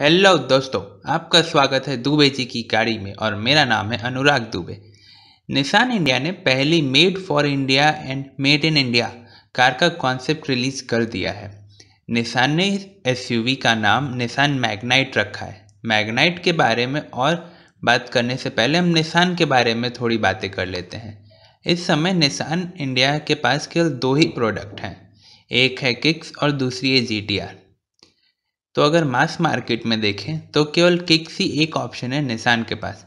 hello दोस्तों आपका स्वागत है दुबे जी की गाड़ी में और मेरा नाम है अनुराग दुबे निशान इंडिया ने पहली made for India and made in India car का कॉन्सेप्ट रिलीज कर दिया है निशान ने एस का नाम निशान मैग्नाइट रखा है मैग्नाइट के बारे में और बात करने से पहले हम निशान के बारे में थोड़ी बातें कर लेते हैं इस समय निशान इंडिया के पास केवल दो ही प्रोडक्ट हैं एक है किक्स और दूसरी है जी टी आर तो अगर मास मार्केट में देखें तो केवल किक्स ही एक ऑप्शन है निशान के पास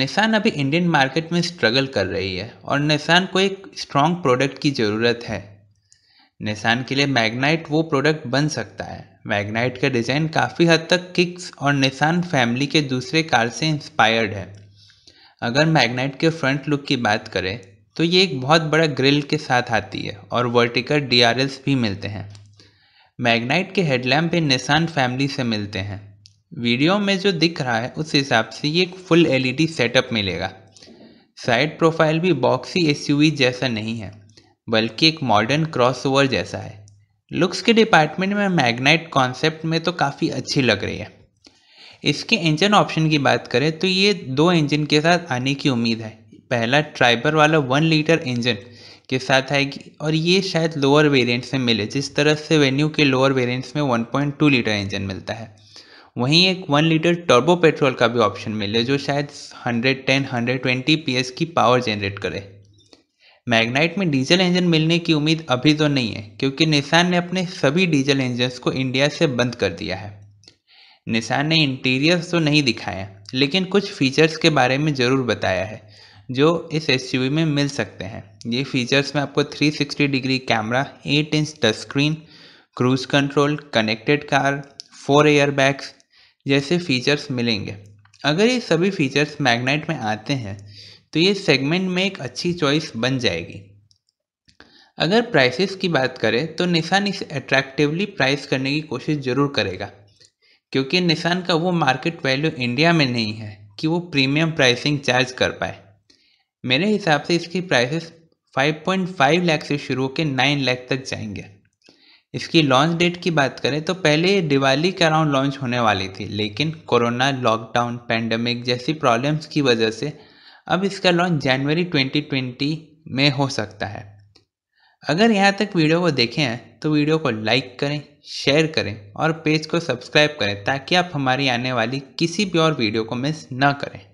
निशान अभी इंडियन मार्केट में स्ट्रगल कर रही है और निशान को एक स्ट्रॉन्ग प्रोडक्ट की ज़रूरत है निशान के लिए मैग्नाइट वो प्रोडक्ट बन सकता है मैग्नाइट का डिज़ाइन काफ़ी हद तक किक्स और निशान फैमिली के दूसरे कार से इंस्पायर्ड है अगर मैग्नाइट के फ्रंट लुक की बात करें तो ये एक बहुत बड़ा ग्रिल के साथ आती है और वर्टिकल डी भी मिलते हैं मैग्नाइट के हेडलैम्प इन निशान फैमिली से मिलते हैं वीडियो में जो दिख रहा है उस हिसाब से ये एक फुल एलईडी सेटअप मिलेगा साइड प्रोफाइल भी बॉक्सी एसयूवी जैसा नहीं है बल्कि एक मॉडर्न क्रॉसओवर जैसा है लुक्स के डिपार्टमेंट में मैग्नाइट कॉन्सेप्ट में तो काफ़ी अच्छी लग रही है इसके इंजन ऑप्शन की बात करें तो ये दो इंजन के साथ आने की उम्मीद है पहला ट्राइबर वाला वन लीटर इंजन के साथ आएगी और ये शायद लोअर वेरिएंट्स में मिले जिस तरह से वेन्यू के लोअर वेरिएंट्स में 1.2 लीटर इंजन मिलता है वहीं एक वन लीटर टर्बो पेट्रोल का भी ऑप्शन मिले जो शायद 110 120 पीएस की पावर जनरेट करे मैग्नाइट में डीजल इंजन मिलने की उम्मीद अभी तो नहीं है क्योंकि निशान ने अपने सभी डीजल इंजन्स को इंडिया से बंद कर दिया है निशान ने इंटीरियर्स तो नहीं दिखाया लेकिन कुछ फीचर्स के बारे में ज़रूर बताया है जो इस एस में मिल सकते हैं ये फीचर्स में आपको 360 degree camera 8 inch touch screen cruise control connected car four airbags जैसे फीचर्स मिलेंगे अगर ये सभी फीचर्स मैगनाइट में आते हैं तो ये सेगमेंट में एक अच्छी चॉइस बन जाएगी अगर प्राइसेस की बात करें तो निशान इसे अट्रैक्टिवली प्राइस करने की कोशिश ज़रूर करेगा क्योंकि निशान का वो मार्केट वैल्यू इंडिया में नहीं है कि वो प्रीमियम प्राइसिंग चार्ज कर पाए मेरे हिसाब से इसकी प्राइसेस 5.5 लाख से शुरू होकर 9 लाख तक जाएंगे इसकी लॉन्च डेट की बात करें तो पहले ये दिवाली के अराउंड लॉन्च होने वाली थी लेकिन कोरोना लॉकडाउन पैंडमिक जैसी प्रॉब्लम्स की वजह से अब इसका लॉन्च जनवरी 2020 में हो सकता है अगर यहाँ तक वीडियो को देखें हैं तो वीडियो को लाइक करें शेयर करें और पेज को सब्सक्राइब करें ताकि आप हमारी आने वाली किसी भी और वीडियो को मिस ना करें